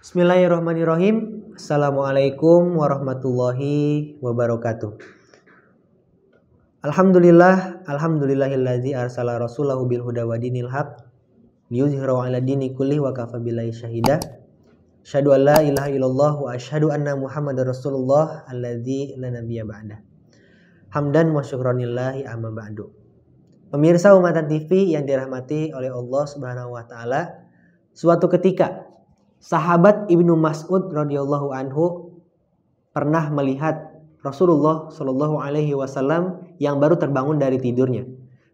Bismillahirrahmanirrahim. Assalamualaikum warahmatullahi wabarakatuh. Alhamdulillah, alhamdulillahilladzi arsala rasulahu bil huda wa dinil haq liyuzhirahu ala dini kulli wa kafa billahi syahida. an la ilaha illallah wa asyhadu anna Muhammadar Rasulullah alladzi la nabiyya ba'dah. Hamdan wa syukronillahi amma ba'du. Pemirsa Umatan TV yang dirahmati oleh Allah Subhanahu wa taala, suatu ketika sahabat Ibnu Mas'ud radhiyallahu anhu pernah melihat Rasulullah Shallallahu alaihi wasallam yang baru terbangun dari tidurnya.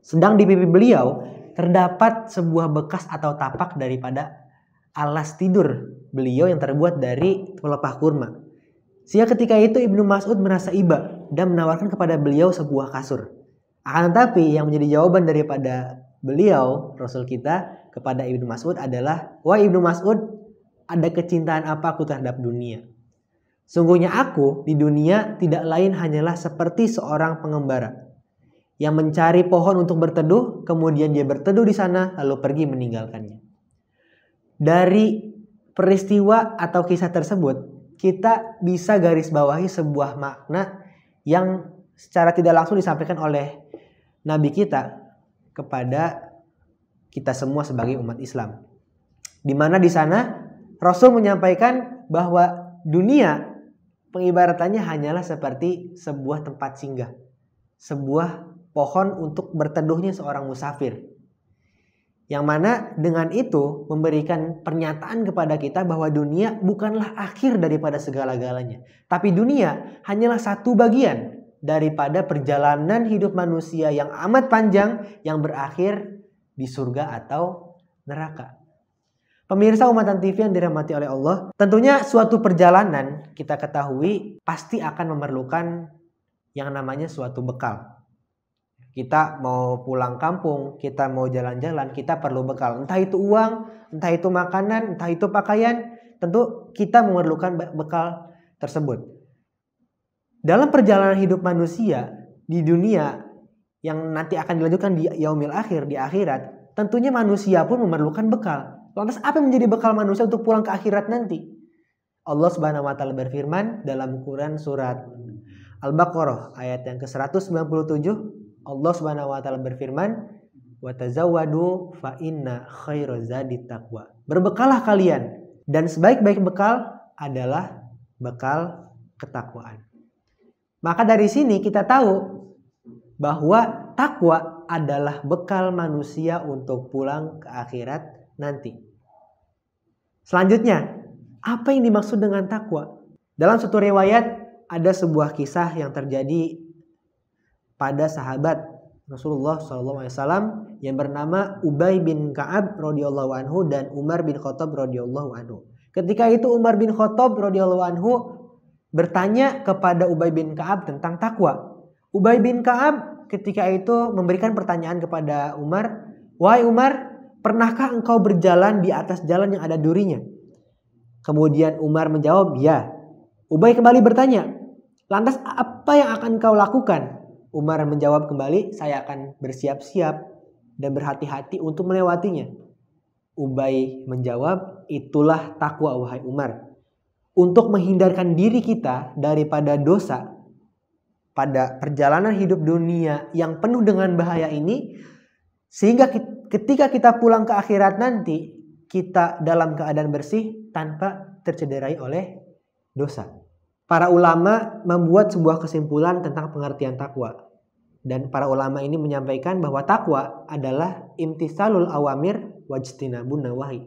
Sedang di pipi beliau terdapat sebuah bekas atau tapak daripada alas tidur beliau yang terbuat dari pelepah kurma. Sehingga ketika itu Ibnu Mas'ud merasa iba dan menawarkan kepada beliau sebuah kasur. Akan tetapi yang menjadi jawaban daripada beliau, Rasul kita, kepada Ibnu Mas'ud adalah, Wah Ibnu Mas'ud, ada kecintaan apa aku terhadap dunia? Sungguhnya aku di dunia tidak lain hanyalah seperti seorang pengembara yang mencari pohon untuk berteduh, kemudian dia berteduh di sana lalu pergi meninggalkannya. Dari peristiwa atau kisah tersebut, kita bisa garis bawahi sebuah makna yang secara tidak langsung disampaikan oleh nabi kita kepada kita semua sebagai umat Islam. Di mana di sana Rasul menyampaikan bahwa dunia pengibaratannya hanyalah seperti sebuah tempat singgah, sebuah pohon untuk berteduhnya seorang musafir. Yang mana dengan itu memberikan pernyataan kepada kita bahwa dunia bukanlah akhir daripada segala-galanya. Tapi dunia hanyalah satu bagian daripada perjalanan hidup manusia yang amat panjang yang berakhir di surga atau neraka. Pemirsa Umatan TV yang dirahmati oleh Allah, tentunya suatu perjalanan kita ketahui pasti akan memerlukan yang namanya suatu bekal kita mau pulang kampung, kita mau jalan-jalan, kita perlu bekal. Entah itu uang, entah itu makanan, entah itu pakaian, tentu kita memerlukan bekal tersebut. Dalam perjalanan hidup manusia di dunia yang nanti akan dilanjutkan di yaumil akhir, di akhirat, tentunya manusia pun memerlukan bekal. Lantas apa yang menjadi bekal manusia untuk pulang ke akhirat nanti? Allah Subhanahu wa taala berfirman dalam Quran surat Al-Baqarah ayat yang ke-197 Allah Subhanahu wa taala berfirman, "Wa tazawwadu fa inna khairu zadi taqwa." Berbekalah kalian dan sebaik-baik bekal adalah bekal ketakwaan. Maka dari sini kita tahu bahwa takwa adalah bekal manusia untuk pulang ke akhirat nanti. Selanjutnya, apa yang dimaksud dengan takwa? Dalam suatu riwayat ada sebuah kisah yang terjadi pada sahabat Rasulullah SAW yang bernama Ubay bin Kaab radhiyallahu anhu dan Umar bin Khattab radhiyallahu anhu. Ketika itu Umar bin Khattab radhiyallahu anhu bertanya kepada Ubay bin Kaab tentang takwa. Ubay bin Kaab ketika itu memberikan pertanyaan kepada Umar, "Wahai Umar, pernahkah engkau berjalan di atas jalan yang ada durinya?" Kemudian Umar menjawab, "Ya." Ubay kembali bertanya, "Lantas apa yang akan kau lakukan?" Umar menjawab kembali, saya akan bersiap-siap dan berhati-hati untuk melewatinya. Ubay menjawab, itulah takwa wahai Umar. Untuk menghindarkan diri kita daripada dosa pada perjalanan hidup dunia yang penuh dengan bahaya ini sehingga ketika kita pulang ke akhirat nanti kita dalam keadaan bersih tanpa tercederai oleh dosa. Para ulama membuat sebuah kesimpulan tentang pengertian takwa. Dan para ulama ini menyampaikan bahwa takwa adalah imtisalul awamir wajtinabun nawahi.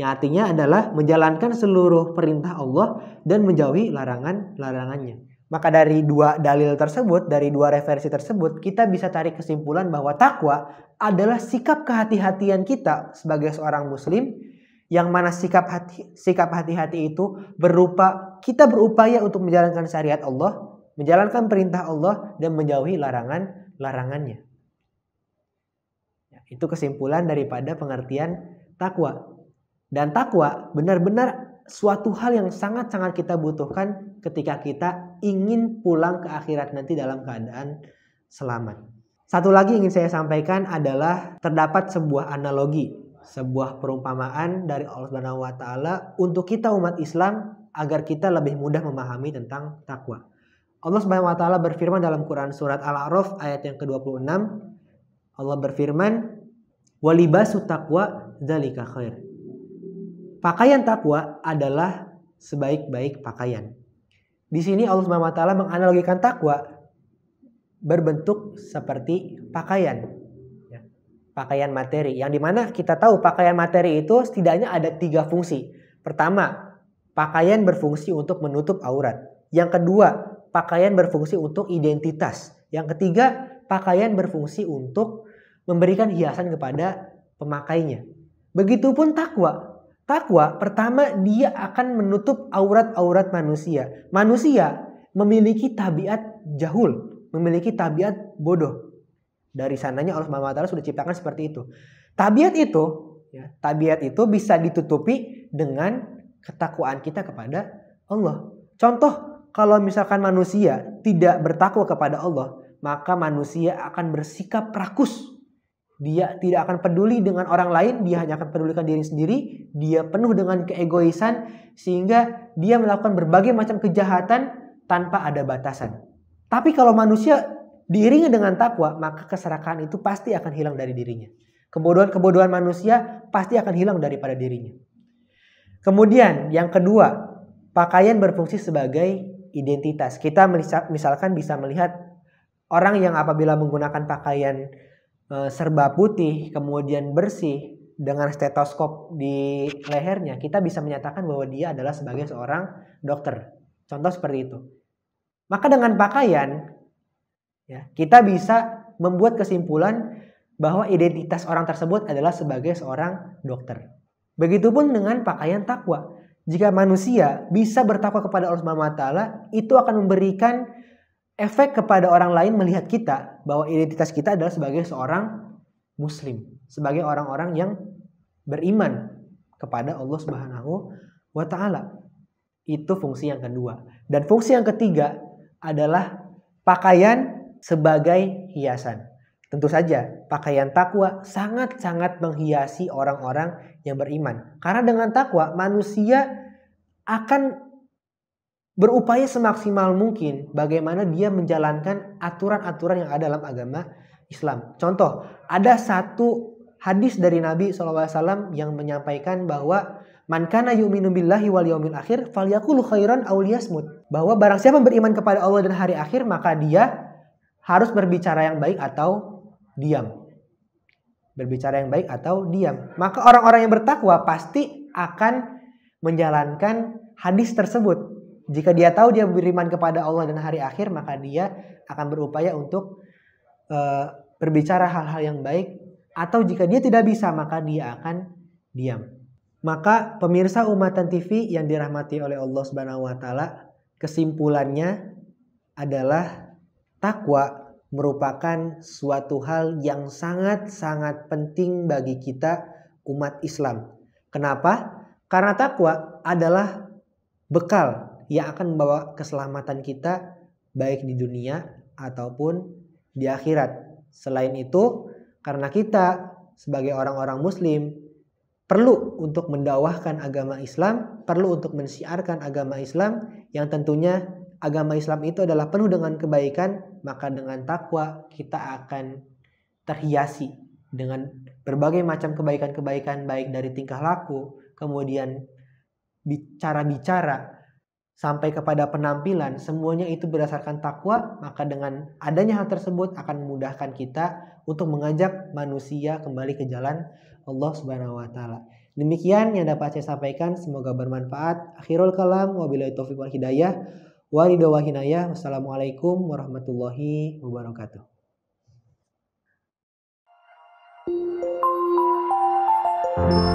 Yang artinya adalah menjalankan seluruh perintah Allah dan menjauhi larangan-larangannya. Maka dari dua dalil tersebut, dari dua referensi tersebut, kita bisa tarik kesimpulan bahwa takwa adalah sikap kehati-hatian kita sebagai seorang muslim yang mana sikap hati sikap hati-hati itu berupa kita berupaya untuk menjalankan syariat Allah, menjalankan perintah Allah dan menjauhi larangan-larangannya. Ya, itu kesimpulan daripada pengertian takwa. Dan takwa benar-benar suatu hal yang sangat-sangat kita butuhkan ketika kita ingin pulang ke akhirat nanti dalam keadaan selamat. Satu lagi ingin saya sampaikan adalah terdapat sebuah analogi, sebuah perumpamaan dari Allah Subhanahu wa taala untuk kita umat Islam agar kita lebih mudah memahami tentang takwa. Allah Subhanahu wa taala berfirman dalam Quran surat Al-A'raf ayat yang ke-26 Allah berfirman walibasu taqwa dzalika khair. Pakaian takwa adalah sebaik-baik pakaian. Di sini Allah Subhanahu wa taala menganalogikan takwa berbentuk seperti pakaian. Ya, pakaian materi yang dimana kita tahu pakaian materi itu setidaknya ada tiga fungsi. Pertama, Pakaian berfungsi untuk menutup aurat. Yang kedua, pakaian berfungsi untuk identitas. Yang ketiga, pakaian berfungsi untuk memberikan hiasan kepada pemakainya. Begitupun takwa. Takwa pertama dia akan menutup aurat-aurat manusia. Manusia memiliki tabiat jahul, memiliki tabiat bodoh. Dari sananya Allah Subhanahu Wa Taala sudah ciptakan seperti itu. Tabiat itu, ya, tabiat itu bisa ditutupi dengan ketakwaan kita kepada Allah. Contoh, kalau misalkan manusia tidak bertakwa kepada Allah, maka manusia akan bersikap rakus. Dia tidak akan peduli dengan orang lain, dia hanya akan pedulikan diri sendiri. Dia penuh dengan keegoisan sehingga dia melakukan berbagai macam kejahatan tanpa ada batasan. Tapi kalau manusia diiringi dengan takwa, maka keserakahan itu pasti akan hilang dari dirinya. Kebodohan-kebodohan manusia pasti akan hilang daripada dirinya. Kemudian yang kedua, pakaian berfungsi sebagai identitas. Kita misalkan bisa melihat orang yang apabila menggunakan pakaian eh, serba putih, kemudian bersih dengan stetoskop di lehernya, kita bisa menyatakan bahwa dia adalah sebagai seorang dokter. Contoh seperti itu. Maka dengan pakaian ya, kita bisa membuat kesimpulan bahwa identitas orang tersebut adalah sebagai seorang dokter. Begitupun dengan pakaian takwa. Jika manusia bisa bertakwa kepada Allah Subhanahu wa itu akan memberikan efek kepada orang lain melihat kita bahwa identitas kita adalah sebagai seorang muslim, sebagai orang-orang yang beriman kepada Allah Subhanahu wa taala. Itu fungsi yang kedua. Dan fungsi yang ketiga adalah pakaian sebagai hiasan. Tentu saja, pakaian takwa sangat-sangat menghiasi orang-orang yang beriman. Karena dengan takwa, manusia akan berupaya semaksimal mungkin bagaimana dia menjalankan aturan-aturan yang ada dalam agama Islam. Contoh, ada satu hadis dari Nabi SAW yang menyampaikan bahwa Man kana yu'minu billahi wal yaumil akhir falyakul khairan aw Bahwa barang siapa beriman kepada Allah dan hari akhir maka dia harus berbicara yang baik atau diam. Berbicara yang baik atau diam. Maka orang-orang yang bertakwa pasti akan menjalankan hadis tersebut. Jika dia tahu dia beriman kepada Allah dan hari akhir, maka dia akan berupaya untuk uh, berbicara hal-hal yang baik. Atau jika dia tidak bisa, maka dia akan diam. Maka pemirsa Umatan TV yang dirahmati oleh Allah Subhanahu wa taala, kesimpulannya adalah takwa merupakan suatu hal yang sangat-sangat penting bagi kita umat Islam. Kenapa? Karena takwa adalah bekal yang akan membawa keselamatan kita baik di dunia ataupun di akhirat. Selain itu, karena kita sebagai orang-orang muslim perlu untuk mendawahkan agama Islam, perlu untuk mensiarkan agama Islam yang tentunya agama Islam itu adalah penuh dengan kebaikan, maka dengan takwa kita akan terhiasi dengan berbagai macam kebaikan-kebaikan baik dari tingkah laku, kemudian bicara-bicara sampai kepada penampilan semuanya itu berdasarkan takwa maka dengan adanya hal tersebut akan memudahkan kita untuk mengajak manusia kembali ke jalan Allah Subhanahu wa taala. Demikian yang dapat saya sampaikan semoga bermanfaat. Akhirul kalam wabillahi taufiq wal hidayah. Walido wa hinayah. Wassalamualaikum warahmatullahi wabarakatuh. thank you